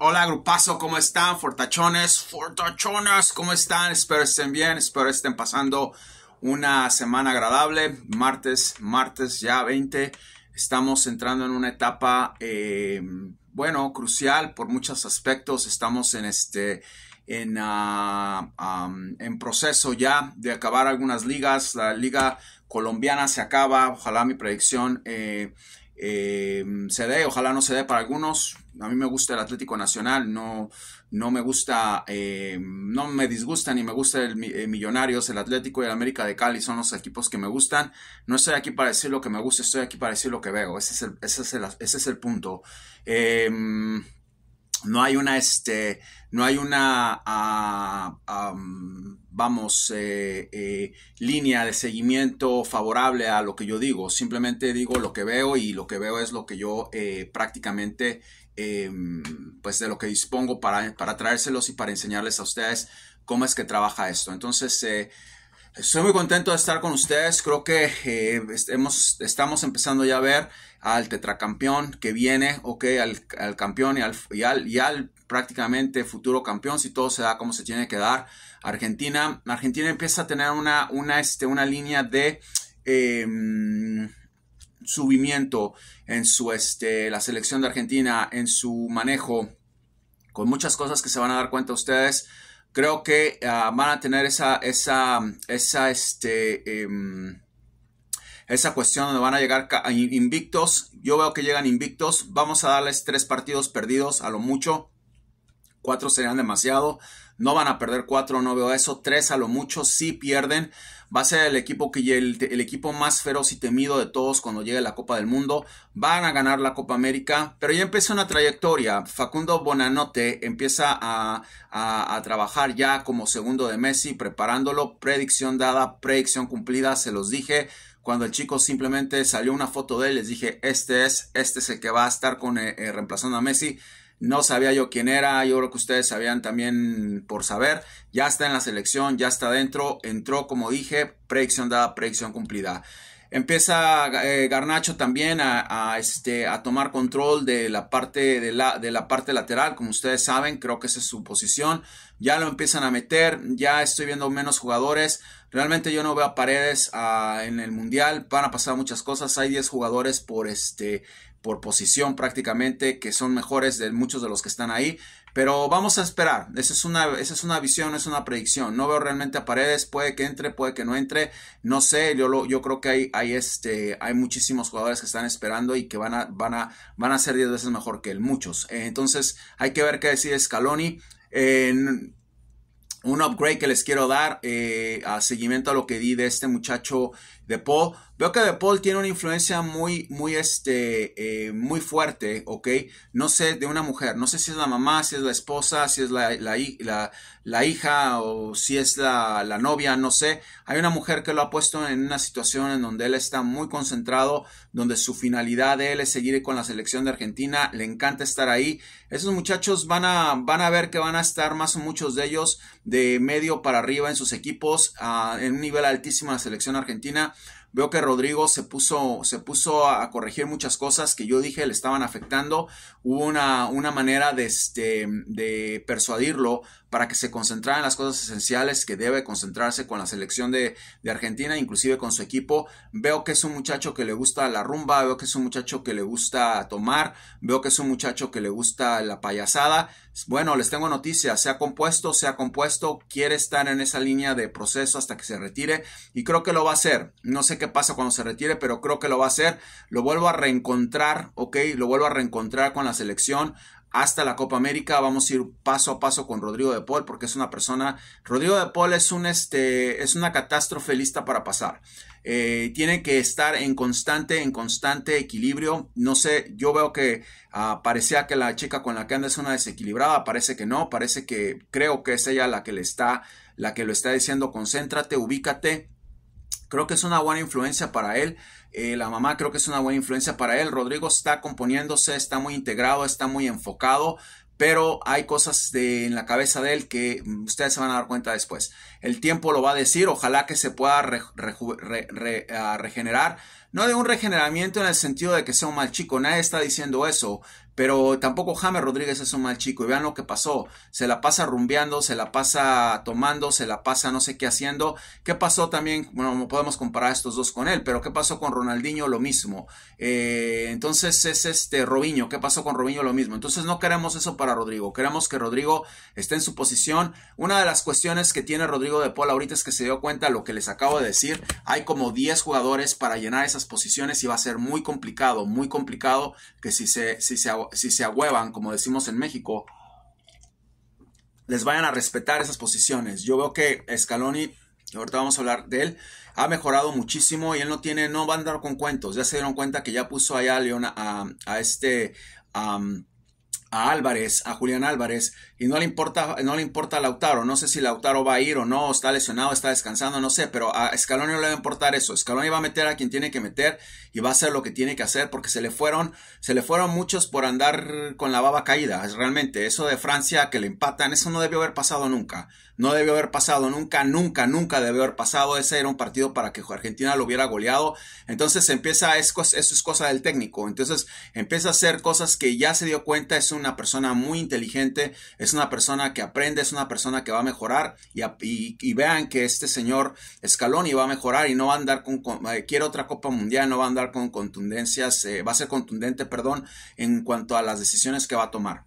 Hola, grupazo, ¿cómo están? Fortachones, fortachonas, ¿cómo están? Espero estén bien, espero estén pasando una semana agradable. Martes, martes ya 20. Estamos entrando en una etapa, eh, bueno, crucial por muchos aspectos. Estamos en este, en, ah, en, proceso ya de acabar algunas ligas. La liga colombiana se acaba. Ojalá mi predicción eh, eh, se dé, ojalá no se dé para algunos. A mí me gusta el Atlético Nacional, no, no me gusta, eh, no me disgusta ni me gusta el, eh, Millonarios, el Atlético y el América de Cali son los equipos que me gustan. No estoy aquí para decir lo que me gusta, estoy aquí para decir lo que veo. Ese es el, ese es el, ese es el punto no hay una, este, no hay una, ah, vamos, eh, eh, línea de seguimiento favorable a lo que yo digo. Simplemente digo lo que veo y lo que veo es lo que yo eh, prácticamente, em, pues de lo que dispongo para, para traérselos y para enseñarles a ustedes cómo es que trabaja esto. Entonces, eh, Estoy muy contento de estar con ustedes. Creo que eh, estamos empezando ya a ver al tetracampeón que viene, ok, al, campeón y al, y al, prácticamente futuro campeón, si todo se da como se tiene que dar. Argentina, Argentina empieza a tener una, una, este, una línea de em, subimiento en su, este, la selección de Argentina, en su manejo, con muchas cosas que se van a dar cuenta ustedes creo que ah, van a tener esa, esa, esa, este, em, esa cuestión donde van a llegar invictos. Yo veo que llegan invictos. Vamos a darles tres partidos perdidos a lo mucho. Cuatro serían demasiado. No van a perder cuatro, no veo eso. Tres a lo mucho, sí pierden. Va a ser el equipo, que, el, equipo más feroz y temido de todos cuando llegue la Copa del Mundo. Van a ganar la Copa América, pero ya empieza una trayectoria. Facundo Bonanote empieza a, trabajar ya como segundo de Messi, preparándolo. Predicción dada, predicción cumplida, se los dije cuando el chico simplemente salió una foto de él, les dije, este es, este es el que va a estar con, eh, eh, reemplazando a Messi. No sabía yo quién era, yo creo que ustedes sabían también por saber. Ya está en la selección, ya está dentro, entró como dije, predicción dada, predicción cumplida. Empieza eh, Garnacho también a, este, a, tomar control de la, parte, de, la, de la parte lateral, como ustedes saben, creo que esa es su posición. Ya lo empiezan a meter, ya estoy viendo menos jugadores. Realmente yo no veo a Paredes ah, en el Mundial. Van a pasar muchas cosas. Hay 10 jugadores por, este, por posición prácticamente que son mejores de muchos de los que están ahí. Pero vamos a esperar. Esa es una, esa es una visión, es una predicción. No veo realmente a Paredes. Puede que entre, puede que no entre. No sé. Yo, lo, yo creo que hay, este, hay muchísimos jugadores que están esperando y que van a, van a, van a ser 10 veces mejor que él. Muchos. entonces hay que ver qué decide Scaloni un upgrade que les quiero dar eh, a seguimiento a lo que di de este muchacho de Paul, veo que De Paul tiene una influencia muy, muy, este, eh, muy fuerte, ¿ok? No sé, de una mujer, no sé si es la mamá, si es la esposa, si es la, la, la, hija o si es la, novia, no sé. Hay una mujer que lo ha puesto en una situación en donde él está muy concentrado, donde su finalidad de él es seguir con la selección de Argentina, le encanta estar ahí. Esos muchachos van a, van a ver que van a estar más o muchos de ellos de medio para arriba en sus equipos, ah, en un nivel altísimo de la selección argentina. Veo que Rodrigo se puso, se puso a corregir muchas cosas que yo dije le estaban afectando hubo una, una manera de, este, de persuadirlo para que se concentrara en las cosas esenciales que debe concentrarse con la selección de, de, Argentina, inclusive con su equipo. Veo que es un muchacho que le gusta la rumba, veo que es un muchacho que le gusta tomar, veo que es un muchacho que le gusta la payasada. Bueno, les tengo noticias, se ha compuesto, se ha compuesto, quiere estar en esa línea de proceso hasta que se retire y creo que lo va a hacer. No sé qué pasa cuando se retire, pero creo que lo va a hacer. Lo vuelvo a reencontrar, ¿ok? Lo vuelvo a reencontrar con las selección hasta la Copa América. Vamos a ir paso a paso con Rodrigo de Paul porque es una persona. Rodrigo de Paul es un este es una catástrofe lista para pasar. Eh, tiene que estar en constante, en constante equilibrio. No sé, yo veo que ah, parecía que la chica con la que anda es una desequilibrada. Parece que no, parece que creo que es ella la que le está, la que lo está diciendo. Concéntrate, ubícate, creo que es una buena influencia para él. Eh, la mamá creo que es una buena influencia para él. Rodrigo está componiéndose, está muy integrado, está muy enfocado, pero hay cosas en la cabeza de él que mm, ustedes se van a dar cuenta después. El tiempo lo va a decir, ojalá que se pueda ah, regenerar. No de un regeneramiento en el sentido de que sea un mal chico, nadie está diciendo eso, pero tampoco James Rodríguez es un mal chico. Y vean lo que pasó. Se la pasa rumbeando, se la pasa tomando, se la pasa no sé qué haciendo. ¿Qué pasó también? Bueno, podemos comparar estos dos con él, pero ¿qué pasó con Ronaldinho? Lo mismo. Eh, entonces es este Robinho. ¿Qué pasó con Robinho? Lo mismo. Entonces no queremos eso para Rodrigo. Queremos que Rodrigo esté en su posición. Una de las cuestiones que tiene Rodrigo de Paul ahorita es que se dio cuenta lo que les acabo de decir. Hay como 10 jugadores para llenar esas posiciones y va a ser muy complicado, muy complicado que si se, si se si se ahuevan, como decimos en México, les vayan a respetar esas posiciones. Yo veo que Scaloni, ahorita vamos a hablar de él, ha mejorado muchísimo y él no tiene, no va a andar con cuentos. Ya se dieron cuenta que ya puso allá a León, a, este, a Álvarez, a Julián Álvarez, y no le importa, no le importa a Lautaro. No sé si Lautaro va a ir o no, está lesionado, está descansando, no sé, pero a Scaloni no le va a importar eso. Scaloni va a meter a quien tiene que meter y va a hacer lo que tiene que hacer porque se le fueron, se le fueron muchos por andar con la baba caída. Es realmente eso de Francia que le empatan, eso no debió haber pasado nunca. No debió haber pasado nunca, nunca, nunca debió haber pasado. Ese era un partido para que Argentina lo hubiera goleado. Entonces empieza, eso es cosa del técnico. Entonces empieza a hacer cosas que ya se dio cuenta, es una persona muy inteligente, es una persona que aprende, es una persona que va a mejorar y, vean que este señor Scaloni va a mejorar y no va a andar con, eh, quiere otra Copa Mundial, no va a andar con contundencias, eh, va a ser contundente, perdón, en cuanto a las decisiones que va a tomar.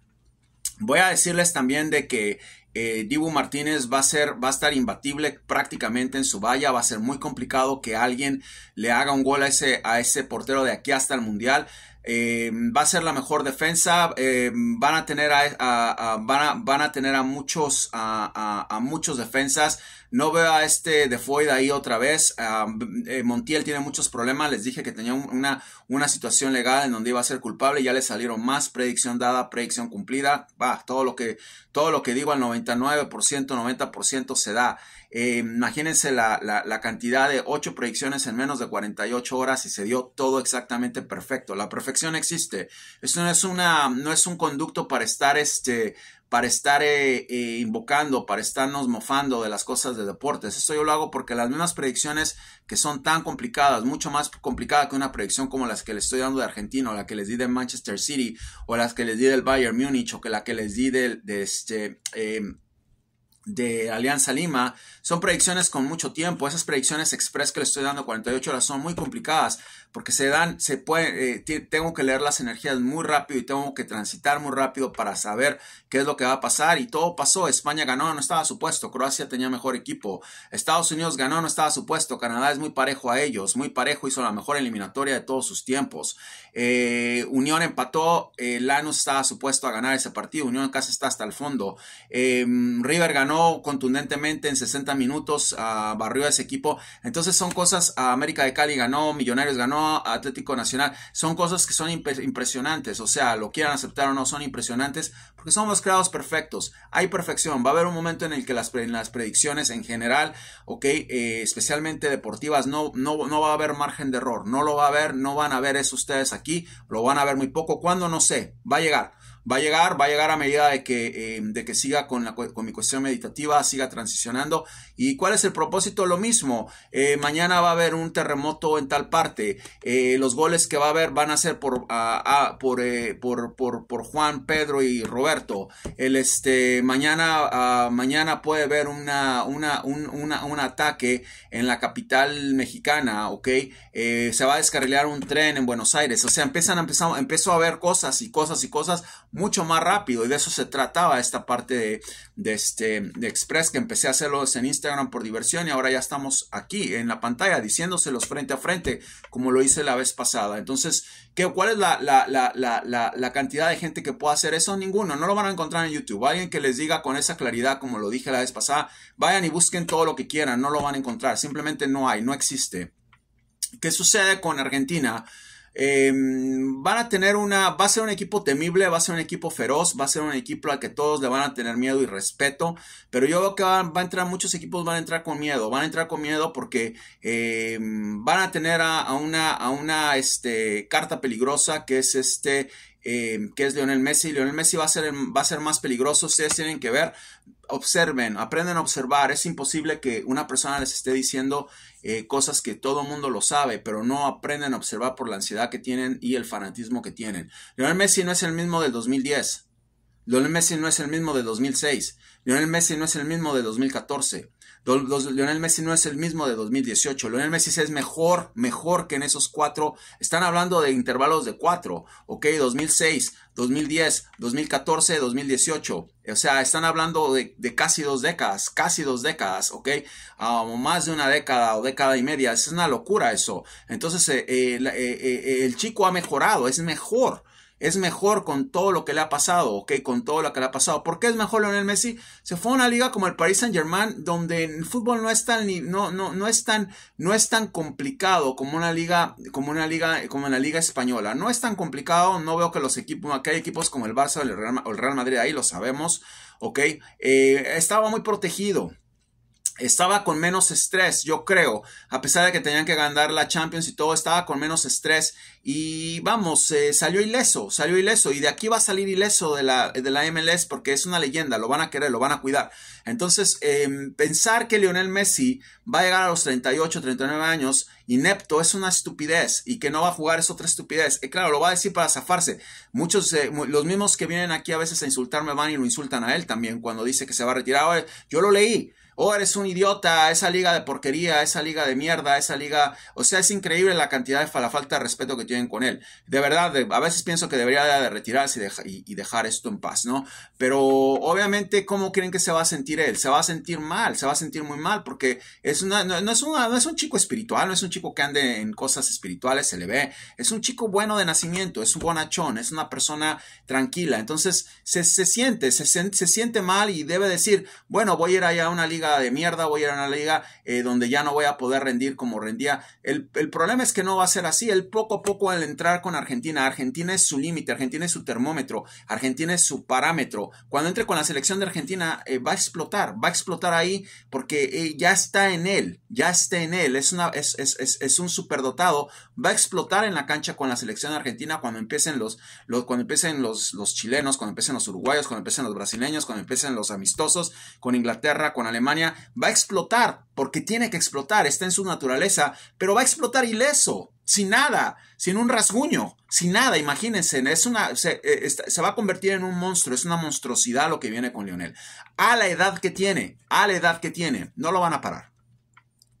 Voy a decirles también de que eh, Dibu Martínez va a ser, va a estar imbatible prácticamente en su valla. Va a ser muy complicado que alguien le haga un gol a ese portero de aquí hasta el mundial. Eh, va a ser la mejor defensa. Eh, van a tener a, van a, van a tener a muchos a, a muchos defensas. No veo a este de ahí otra vez. Eh, Montiel tiene muchos problemas. Les dije que tenía una, una situación legal en donde iba a ser culpable. Ya le salieron más predicción dada, predicción cumplida. Bah, todo lo que, todo lo que digo al 99%, 90% se da. Em, imagínense la, la, cantidad de 8 predicciones en menos de 48 horas y se dio todo exactamente perfecto. La perfección existe. Esto no es, una, no es un conducto para estar este, para estar eh, eh, invocando, para estarnos mofando de las cosas de deportes. Eso yo lo hago porque las mismas predicciones que son tan complicadas, mucho más complicadas que una predicción como las que les estoy dando de Argentina, la que les di de Manchester City, o las que les di del Bayern Munich o que la que les di de, este... Em, de Alianza Lima, son predicciones con mucho tiempo, esas predicciones express que les estoy dando 48 horas son muy complicadas, porque se dan, se puede, eh, tengo que leer las energías muy rápido y tengo que transitar muy rápido para saber qué es lo que va a pasar y todo pasó. España ganó, no estaba supuesto. Croacia tenía mejor equipo. Estados Unidos ganó, no estaba supuesto. Canadá es muy parejo a ellos, muy parejo, hizo la mejor eliminatoria de todos sus tiempos. Eh, Unión empató, eh, estaba supuesto a ganar ese partido. Unión casi está hasta el fondo. Eh, River ganó contundentemente en 60 minutos, ah, barrió a ese equipo. Entonces son cosas, ah, América de Cali ganó, Millonarios ganó, Atlético Nacional. Son cosas que son impresionantes, o sea, lo quieran aceptar o no, son impresionantes porque somos creados perfectos. Hay perfección. Va a haber un momento en el que las, predicciones en general, ok, eh, especialmente deportivas, no, no, va a haber margen de error. No lo va a haber, no van a ver eso ustedes aquí, lo van a ver muy poco. cuando No sé, va a llegar. Va a llegar, va a llegar a medida de que, em, de que siga con, la, mi cuestión meditativa, siga transicionando. ¿Y cuál es el propósito? Lo mismo. Eh, mañana va a haber un terremoto en tal parte. Eh, los goles que va a haber van a ser por, eh, por, por, Juan, Pedro y Roberto. El, este, mañana, mañana puede haber una, un, ataque en la capital mexicana, ¿ok? se va a descarrilar un tren en Buenos Aires. O sea, empiezan, empezó a ver cosas y cosas y cosas mucho más rápido y de eso se trataba esta parte de, este, de Express que empecé a hacerlos en Instagram por diversión y ahora ya estamos aquí en la pantalla diciéndoselos frente a frente como lo hice la vez pasada. Entonces, ¿qué, ¿cuál es la, la, la, la cantidad de gente que pueda hacer eso? Ninguno, no lo van a encontrar en YouTube. Alguien que les diga con esa claridad como lo dije la vez pasada, vayan y busquen todo lo que quieran, no lo van a encontrar, simplemente no hay, no existe. ¿Qué sucede con Argentina? Em, van a tener una, va a ser un equipo temible, va a ser un equipo feroz, va a ser un equipo al que todos le van a tener miedo y respeto, pero yo veo que va a entrar, muchos equipos van a entrar con miedo, van a entrar con miedo porque em, van a tener a, una, a una este, carta peligrosa que es este em, que es Lionel Messi. Lionel Messi va a ser, va a ser más peligroso. Ustedes tienen que ver observen, aprenden a observar. Es imposible que una persona les esté diciendo eh, cosas que todo el mundo lo sabe, pero no aprenden a observar por la ansiedad que tienen y el fanatismo que tienen. Lionel Messi no es el mismo del 2010. Lionel Messi no es el mismo del 2006. Lionel Messi no es el mismo del 2014. Leonel Lionel Messi no es el mismo de 2018. Lionel Messi es mejor, mejor que en esos cuatro. Están hablando de intervalos de cuatro, ¿ok? 2006, 2010, 2014, 2018. O sea, están hablando de, casi dos décadas, casi dos décadas, ¿ok? Ah, más de una década o década y media. Es una locura eso. Entonces, eh, eh, eh, el chico ha mejorado, es mejor es mejor con todo lo que le ha pasado, ¿ok? Con todo lo que le ha pasado. ¿Por qué es mejor Lionel Messi? Se fue a una liga como el Paris Saint Germain, donde el fútbol no es tan, no, no, no es tan, no es tan complicado como una liga, como una liga, como en la liga española. No es tan complicado, no veo que los equipos, que hay equipos como el Barça o el Real, Madrid, ahí lo sabemos, ¿ok? Eh, estaba muy protegido, estaba con menos estrés, yo creo, a pesar de que tenían que ganar la Champions y todo, estaba con menos estrés y vamos, eh, salió ileso, salió ileso y de aquí va a salir ileso de la, MLS porque es una leyenda, lo van a querer, lo van a cuidar. Entonces, em, pensar que Lionel Messi va a llegar a los 38, 39 años inepto es una estupidez y que no va a jugar es otra estupidez. Y claro, lo va a decir para zafarse. Muchos, eh, los mismos que vienen aquí a veces a insultarme van y lo insultan a él también cuando dice que se va a retirar. Yo lo leí oh, eres un idiota, esa liga de porquería, esa liga de mierda, esa liga... O sea, es increíble la cantidad de la falta de respeto que tienen con él. De verdad, a veces pienso que debería de retirarse y, dejar esto en paz, ¿no? Pero obviamente, ¿cómo creen que se va a sentir él? Se va a sentir mal, se va a sentir muy mal, porque es no, es es un chico espiritual, no es un chico que ande en cosas espirituales, se le ve. Es un chico bueno de nacimiento, es un bonachón, es una persona tranquila. Entonces, se, siente, se siente mal y debe decir, bueno, voy a ir allá a una liga de mierda, voy a ir a una liga eh, donde ya no voy a poder rendir como rendía. El, el, problema es que no va a ser así. el poco a poco al entrar con Argentina, Argentina es su límite, Argentina es su termómetro, Argentina es su parámetro. Cuando entre con la selección de Argentina eh, va a explotar, va a explotar ahí porque eh, ya está en él, ya está en él. Es, una, es, es, es, un superdotado, va a explotar en la cancha con la selección de Argentina cuando empiecen los, los cuando empiecen los, los chilenos, cuando empiecen los uruguayos, cuando empiecen los brasileños, cuando empiecen los amistosos con Inglaterra, con Alemania va a explotar, porque tiene que explotar, está en su naturaleza, pero va a explotar ileso, sin nada, sin un rasguño, sin nada, imagínense, es una, eh, se, va a convertir en un monstruo, es una monstruosidad lo que viene con Lionel, a la edad que tiene, a la edad que tiene, no lo van a parar.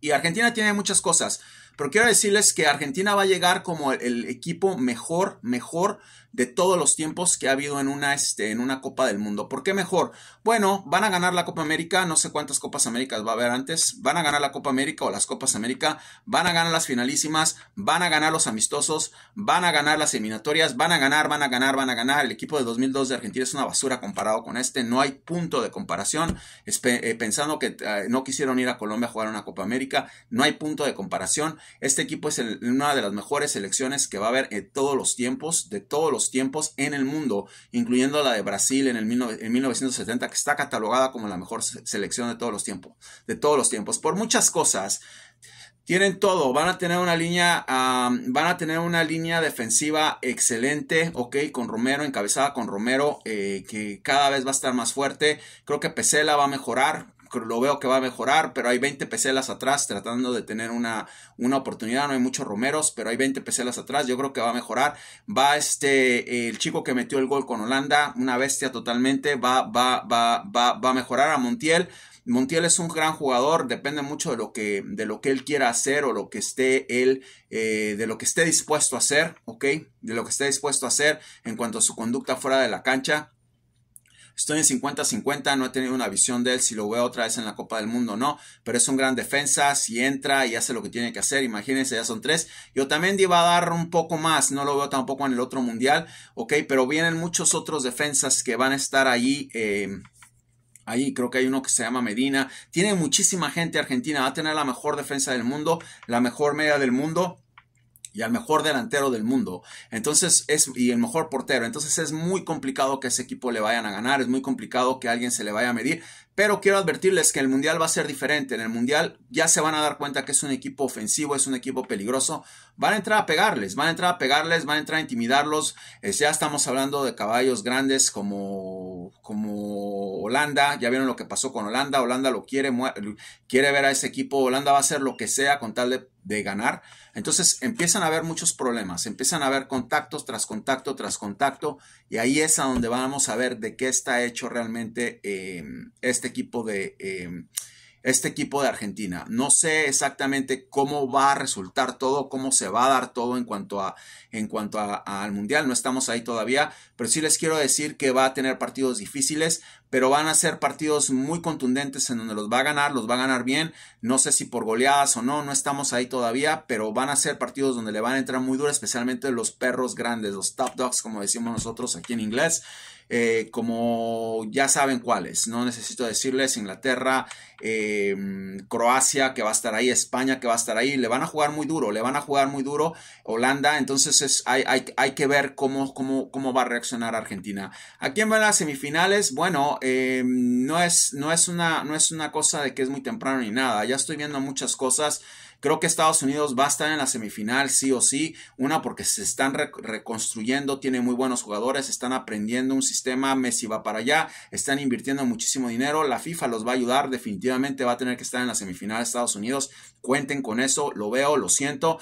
Y Argentina tiene muchas cosas, pero quiero decirles que Argentina va a llegar como el equipo mejor, mejor de todos los tiempos que ha habido en una, este, en una Copa del Mundo. ¿Por qué mejor? Bueno, van a ganar la Copa América, no sé cuántas Copas Américas va a haber antes, van a ganar la Copa América o las Copas América, van a ganar las finalísimas, van a ganar los amistosos, van a ganar las eliminatorias, van a ganar, van a ganar, van a ganar. El equipo de 2002 de Argentina es una basura comparado con este, no hay punto de comparación. Eh, pensando que eh, no quisieron ir a Colombia a jugar una Copa América, no hay punto de comparación. Este equipo es una de las mejores selecciones que va a haber en todos los tiempos, de todos los tiempos en el mundo, incluyendo la de Brasil en, el 1970, que está catalogada como la mejor selección de todos los tiempos, de todos los tiempos, por muchas cosas. Tienen todo, van a tener una línea, van a tener una línea defensiva excelente, ok, con Romero, encabezada con Romero, eh, que cada vez va a estar más fuerte. Creo que Pesela va a mejorar, lo veo que va a mejorar, pero hay 20 peselas atrás tratando de tener una, una oportunidad. No hay muchos romeros, pero hay 20 peselas atrás. Yo creo que va a mejorar. Va este, el chico que metió el gol con Holanda, una bestia totalmente. Va, va, va, va, va a mejorar a Montiel. Montiel es un gran jugador, depende mucho de lo que, de lo que él quiera hacer o lo que esté él, eh, de lo que esté dispuesto a hacer, ¿ok? De lo que esté dispuesto a hacer en cuanto a su conducta fuera de la cancha. Estoy en 50-50, no he tenido una visión de él si lo veo otra vez en la Copa del Mundo no, pero es un gran defensa, si entra y hace lo que tiene que hacer, imagínense, ya son tres. Yo también iba a dar un poco más, no lo veo tampoco en el otro mundial, ok, pero vienen muchos otros defensas que van a estar ahí. Eh, ahí creo que hay uno que se llama Medina. Tiene muchísima gente argentina. Va a tener la mejor defensa del mundo, la mejor media del mundo y al mejor delantero del mundo. Entonces es y el mejor portero. Entonces es muy complicado que ese equipo le vayan a ganar, es muy complicado que alguien se le vaya a medir, pero quiero advertirles que el Mundial va a ser diferente. En el Mundial ya se van a dar cuenta que es un equipo ofensivo, es un equipo peligroso. Van a entrar a pegarles, van a entrar a pegarles, van a entrar a intimidarlos. ya estamos hablando de caballos grandes como, como Holanda. Ya vieron lo que pasó con Holanda. Holanda lo quiere, quiere ver a ese equipo. Holanda va a hacer lo que sea con tal de, ganar. Entonces empiezan a haber muchos problemas, empiezan a haber contactos tras contacto tras contacto. Y ahí es a donde vamos a ver de qué está hecho realmente eh, este este equipo de, em, este equipo de Argentina. No sé exactamente cómo va a resultar todo, cómo se va a dar todo en cuanto, a, en cuanto al Mundial. No estamos ahí todavía, pero sí les quiero decir que va a tener partidos difíciles, pero van a ser partidos muy contundentes en donde los va a ganar, los va a ganar bien. No sé si por goleadas o no, no estamos ahí todavía, pero van a ser partidos donde le van a entrar muy duro, especialmente los perros grandes, los top dogs, como decimos nosotros aquí en inglés. Eh, como ya saben cuáles, no necesito decirles, Inglaterra, eh, Croacia que va a estar ahí, España que va a estar ahí, le van a jugar muy duro, le van a jugar muy duro Holanda, entonces es, hay, hay, hay, que ver cómo, cómo, va a reaccionar Argentina. ¿A quién van las semifinales? Bueno, eh, no, es, no, es una, no es una cosa de que es muy temprano ni nada, ya estoy viendo muchas cosas. Creo que Estados Unidos va a estar en la semifinal sí o sí. Una porque se están reconstruyendo, Tienen muy buenos jugadores, están aprendiendo un sistema, Messi va para allá, están invirtiendo muchísimo dinero, la FIFA los va a ayudar, definitivamente va a tener que estar en la semifinal de Estados Unidos. Cuenten con eso, lo veo, lo siento.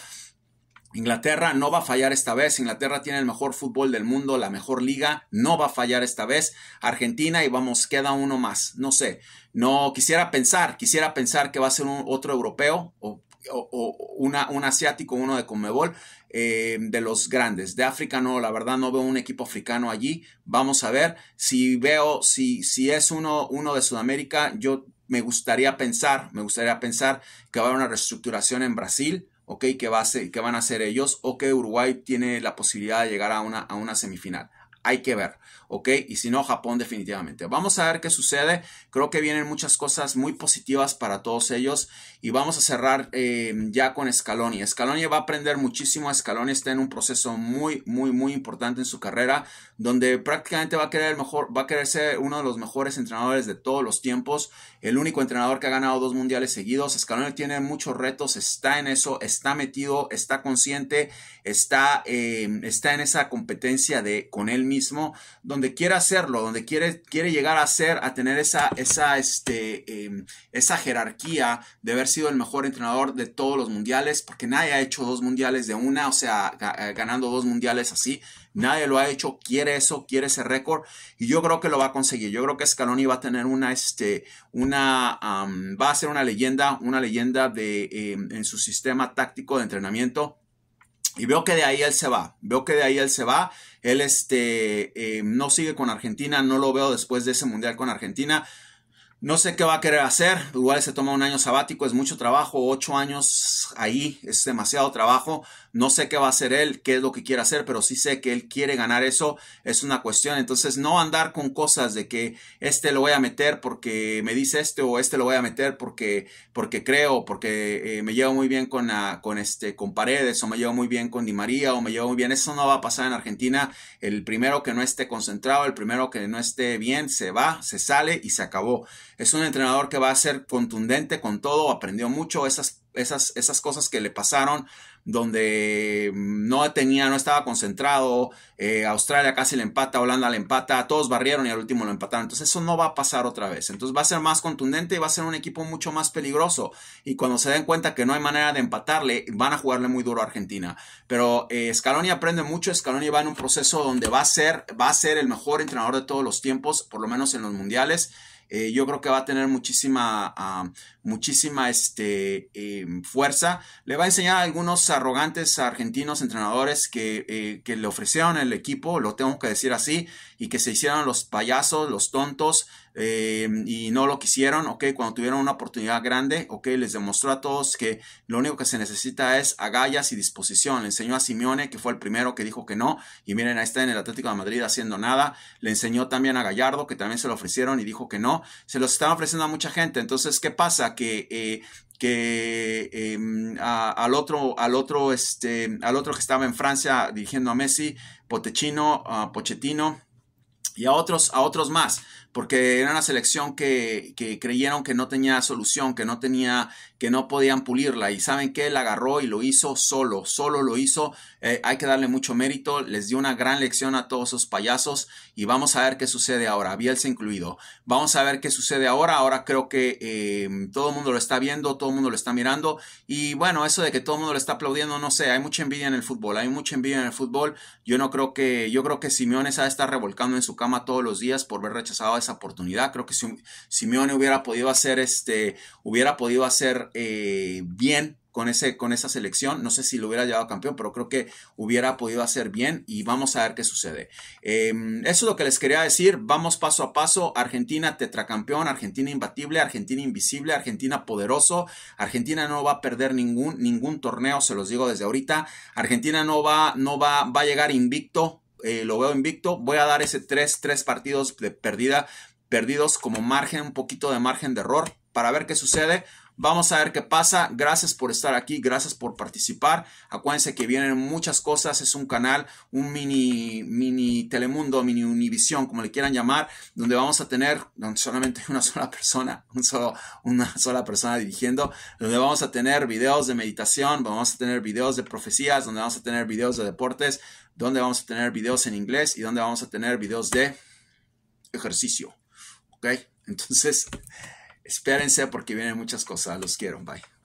Inglaterra no va a fallar esta vez. Inglaterra tiene el mejor fútbol del mundo, la mejor liga. No va a fallar esta vez. Argentina y vamos, queda uno más. No sé. No quisiera pensar, quisiera pensar que va a ser un, otro europeo o o, un asiático, uno de Conmebol, eh, de los grandes. De África no, la verdad no veo un equipo africano allí. Vamos a ver si veo, si, si es uno, uno de Sudamérica, yo me gustaría pensar, me gustaría pensar que va a haber una reestructuración en Brasil. ¿ok? que va a ser, van a hacer ellos? ¿O que Uruguay tiene la posibilidad de llegar a una, a una semifinal? Hay que ver. ¿ok? Y si no, Japón definitivamente. Vamos a ver qué sucede. Creo que vienen muchas cosas muy positivas para todos ellos. Y vamos a cerrar eh, ya con Scaloni. Scaloni va a aprender muchísimo. Scaloni está en un proceso muy, muy, muy importante en su carrera, donde prácticamente va a querer, mejor, va a querer ser uno de los mejores entrenadores de todos los tiempos. El único entrenador que ha ganado dos mundiales seguidos. Scaloni tiene muchos retos, está en eso, está metido, está consciente, está, eh, está en esa competencia de, con él mismo, donde donde quiere hacerlo, donde quiere, quiere llegar a ser, a tener esa, esa, este, em, esa jerarquía de haber sido el mejor entrenador de todos los mundiales, porque nadie ha hecho dos mundiales de una, o sea, eh, ganando dos mundiales así, nadie lo ha hecho, quiere eso, quiere ese récord, y yo creo que lo va a conseguir, yo creo que Scaloni va a tener una, este, una, va a ser una leyenda, una leyenda de, em, en su sistema táctico de entrenamiento, y veo que de ahí él se va, veo que de ahí él se va, él este, eh, no sigue con Argentina, no lo veo después de ese mundial con Argentina. No sé qué va a querer hacer, igual se toma un año sabático, es mucho trabajo, ocho años ahí es demasiado trabajo, no sé qué va a hacer él, qué es lo que quiere hacer, pero sí sé que él quiere ganar eso, es una cuestión, entonces no andar con cosas de que este lo voy a meter porque me dice este o este lo voy a meter porque, porque creo, porque eh, me llevo muy bien con, con, este, con Paredes o me llevo muy bien con Di María o me llevo muy bien, eso no va a pasar en Argentina, el primero que no esté concentrado, el primero que no esté bien, se va, se sale y se acabó. Es un entrenador que va a ser contundente con todo, aprendió mucho esas, esas, esas cosas que le pasaron donde mm, no tenía, no estaba concentrado, eh, Australia casi le empata, Holanda le empata, todos barrieron y al último lo empataron. Entonces eso no va a pasar otra vez. Entonces va a ser más contundente y va a ser un equipo mucho más peligroso. Y cuando se den cuenta que no hay manera de empatarle, van a jugarle muy duro a Argentina. Pero eh, Scaloni aprende mucho, Scaloni va en un proceso donde va a ser, va a ser el mejor entrenador de todos los tiempos, por lo menos en los mundiales. Eh, yo creo que va a tener muchísima, ah, muchísima este, eh, fuerza. Le va a enseñar a algunos arrogantes argentinos entrenadores que, eh, que, le ofrecieron el equipo, lo tengo que decir así, y que se hicieron los payasos, los tontos, eh, y no lo quisieron, ok, cuando tuvieron una oportunidad grande, ok, les demostró a todos que lo único que se necesita es agallas y disposición. Le enseñó a Simeone, que fue el primero que dijo que no, y miren, ahí está en el Atlético de Madrid haciendo nada. Le enseñó también a Gallardo, que también se lo ofrecieron y dijo que no. Se los están ofreciendo a mucha gente. Entonces, ¿qué pasa? Que eh, que em, al otro al otro este al otro que estaba en Francia dirigiendo a Messi, Potechino, a Pochettino y a otros a otros más porque era una selección que, creyeron que no tenía solución, que no tenía, que no podían pulirla. Y saben que él agarró y lo hizo solo, solo lo hizo. Eh, hay que darle mucho mérito, les dio una gran lección a todos esos payasos y vamos a ver qué sucede ahora, Bielsa incluido. Vamos a ver qué sucede ahora. Ahora creo que em, todo el mundo lo está viendo, todo el mundo lo está mirando. Y bueno, eso de que todo el mundo lo está aplaudiendo, no sé, hay mucha envidia en el fútbol, hay mucha envidia en el fútbol. Yo no creo que, yo creo que Simeone se va a estar revolcando en su cama todos los días por ver rechazado esa oportunidad. Creo que si Simeone hubiera podido hacer este, hubiera podido hacer eh, bien con, ese, con esa selección. No sé si lo hubiera llevado campeón, pero creo que hubiera podido hacer bien y vamos a ver qué sucede. Em, eso es lo que les quería decir. Vamos paso a paso. Argentina tetracampeón, Argentina imbatible, Argentina invisible, Argentina poderoso. Argentina no va a perder ningún, ningún torneo, se los digo desde ahorita. Argentina no va, no va, va a llegar invicto eh, lo veo invicto. Voy a dar ese tres 3 partidos de perdida, perdidos como margen, un poquito de margen de error para ver qué sucede. Vamos a ver qué pasa. Gracias por estar aquí, gracias por participar. Acuérdense que vienen muchas cosas. Es un canal, un mini, mini Telemundo, mini Univisión, como le quieran llamar, donde vamos a tener solamente una sola persona, un solo, una sola persona dirigiendo, donde vamos a tener videos de meditación, vamos a tener videos de profecías, donde vamos a tener videos de deportes, Dónde vamos a tener videos en inglés y dónde vamos a tener videos de ejercicio. ¿Ok? Entonces, espérense porque vienen muchas cosas. Los quiero. Bye.